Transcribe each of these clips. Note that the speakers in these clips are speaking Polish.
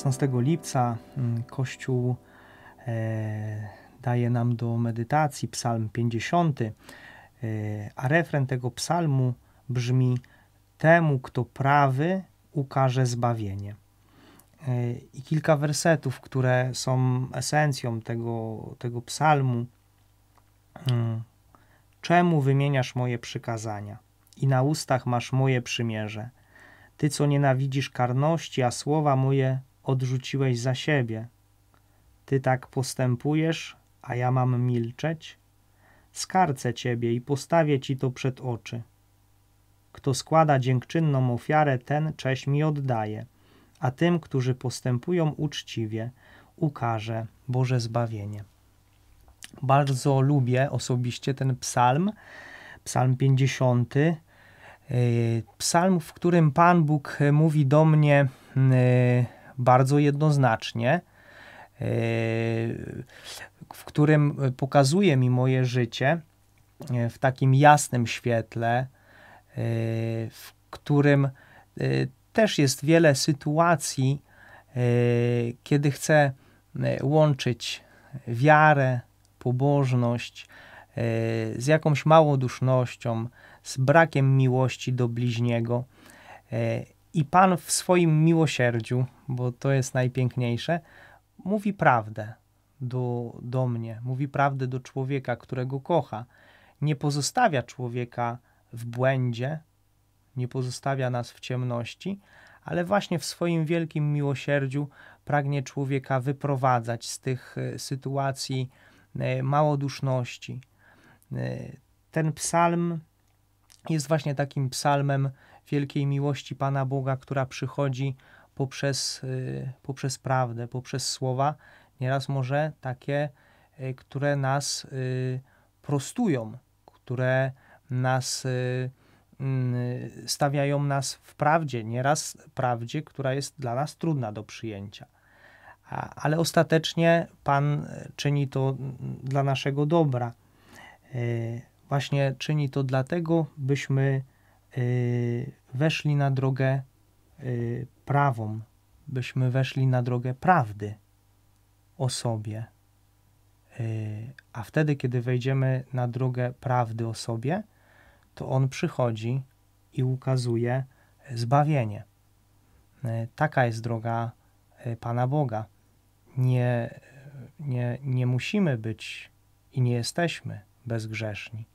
16 lipca mm, Kościół e, daje nam do medytacji Psalm 50, e, a refren tego psalmu brzmi: Temu, kto prawy, ukaże zbawienie. E, I kilka wersetów, które są esencją tego, tego psalmu. Mm, Czemu wymieniasz moje przykazania i na ustach masz moje przymierze? Ty, co nienawidzisz karności, a słowa moje odrzuciłeś za siebie. Ty tak postępujesz, a ja mam milczeć? Skarcę ciebie i postawię ci to przed oczy. Kto składa dziękczynną ofiarę, ten cześć mi oddaje, a tym, którzy postępują uczciwie, ukaże Boże zbawienie. Bardzo lubię osobiście ten psalm, psalm 50. Y, psalm, w którym Pan Bóg mówi do mnie, y, bardzo jednoznacznie, e, w którym pokazuje mi moje życie e, w takim jasnym świetle, e, w którym też jest wiele sytuacji, kiedy chcę łączyć wiarę, pobożność z jakąś małodusznością, z brakiem miłości do bliźniego. I Pan w swoim miłosierdziu, bo to jest najpiękniejsze, mówi prawdę do, do mnie, mówi prawdę do człowieka, którego kocha. Nie pozostawia człowieka w błędzie, nie pozostawia nas w ciemności, ale właśnie w swoim wielkim miłosierdziu pragnie człowieka wyprowadzać z tych e, sytuacji e, małoduszności. E, ten psalm jest właśnie takim psalmem wielkiej miłości Pana Boga, która przychodzi poprzez, y, poprzez prawdę, poprzez słowa, nieraz może takie, y, które nas y, prostują, które nas mm, stawiają nas w prawdzie, nieraz prawdzie, która jest dla nas trudna do przyjęcia. Ale ostatecznie Pan czyni to mm, dla naszego dobra. Właśnie czyni to dlatego, byśmy Y, weszli na drogę y, prawą, byśmy weszli na drogę prawdy o sobie. Y, a wtedy, kiedy wejdziemy na drogę prawdy o sobie, to On przychodzi i ukazuje zbawienie. Taka jest droga Pana Boga. Nie, nie, nie musimy być i nie jesteśmy bezgrzeszni,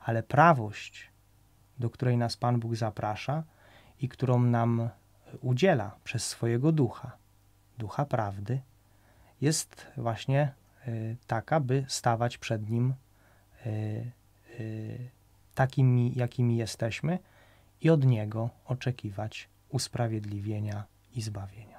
ale prawość do której nas Pan Bóg zaprasza i którą nam udziela przez swojego ducha, ducha prawdy, jest właśnie y, taka, by stawać przed Nim y, y, takimi, jakimi jesteśmy i od Niego oczekiwać usprawiedliwienia i zbawienia.